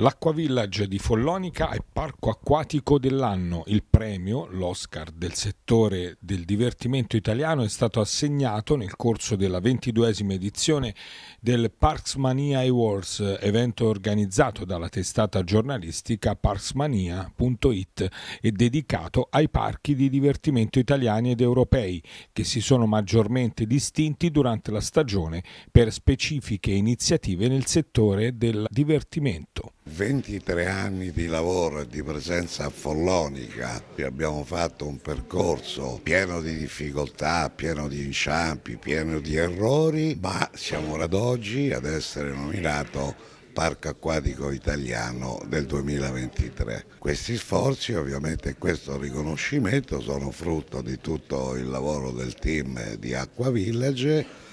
L'Acquavillage di Follonica è parco acquatico dell'anno. Il premio, l'Oscar del settore del divertimento italiano, è stato assegnato nel corso della ventiduesima edizione del Parksmania Awards, evento organizzato dalla testata giornalistica parksmania.it e dedicato ai parchi di divertimento italiani ed europei che si sono maggiormente distinti durante la stagione per specifiche iniziative nel settore del divertimento. 23 anni di lavoro e di presenza a Follonica, abbiamo fatto un percorso pieno di difficoltà, pieno di inciampi, pieno di errori, ma siamo ad oggi ad essere nominato Parco Acquatico Italiano del 2023. Questi sforzi ovviamente questo riconoscimento sono frutto di tutto il lavoro del team di Acqua Village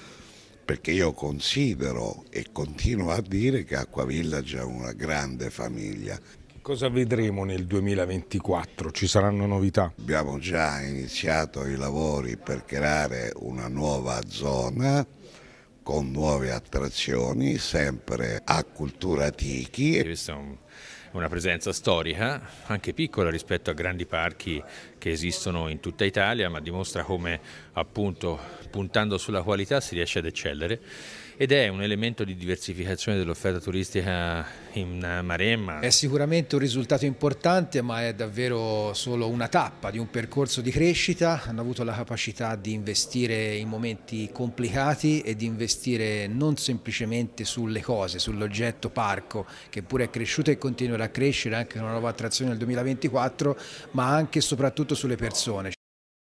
perché io considero e continuo a dire che Acquavilla è una grande famiglia. Cosa vedremo nel 2024? Ci saranno novità? Abbiamo già iniziato i lavori per creare una nuova zona con nuove attrazioni, sempre a cultura tichi una presenza storica, anche piccola rispetto a grandi parchi che esistono in tutta Italia, ma dimostra come appunto puntando sulla qualità si riesce ad eccellere ed è un elemento di diversificazione dell'offerta turistica in Maremma. È sicuramente un risultato importante, ma è davvero solo una tappa di un percorso di crescita. Hanno avuto la capacità di investire in momenti complicati e di investire non semplicemente sulle cose, sull'oggetto parco, che pure è cresciuto e continuerà continuare a crescere anche con una nuova attrazione nel 2024, ma anche e soprattutto sulle persone.